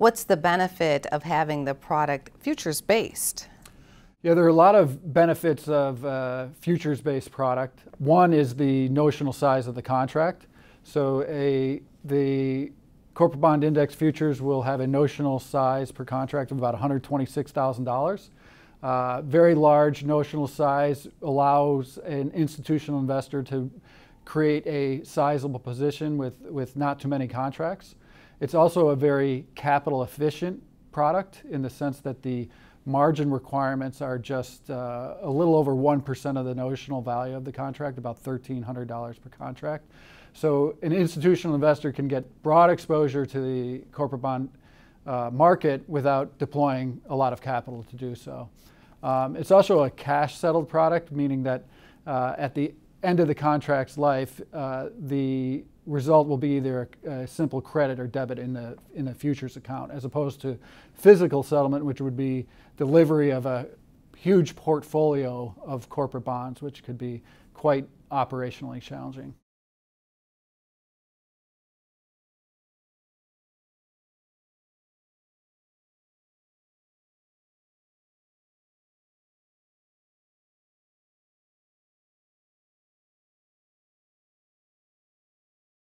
What's the benefit of having the product futures based? Yeah, there are a lot of benefits of uh, futures-based product. One is the notional size of the contract. So a the corporate bond index futures will have a notional size per contract of about $126,000. Uh, very large notional size allows an institutional investor to create a sizable position with, with not too many contracts. It's also a very capital efficient product in the sense that the margin requirements are just uh, a little over 1% of the notional value of the contract, about $1,300 per contract. So an institutional investor can get broad exposure to the corporate bond uh, market without deploying a lot of capital to do so. Um, it's also a cash settled product, meaning that uh, at the end of the contract's life, uh, the result will be either a, a, simple credit or debit in the in the futures account, as opposed to physical settlement, which would be delivery of a huge portfolio of corporate bonds, which could be quite operationally challenging.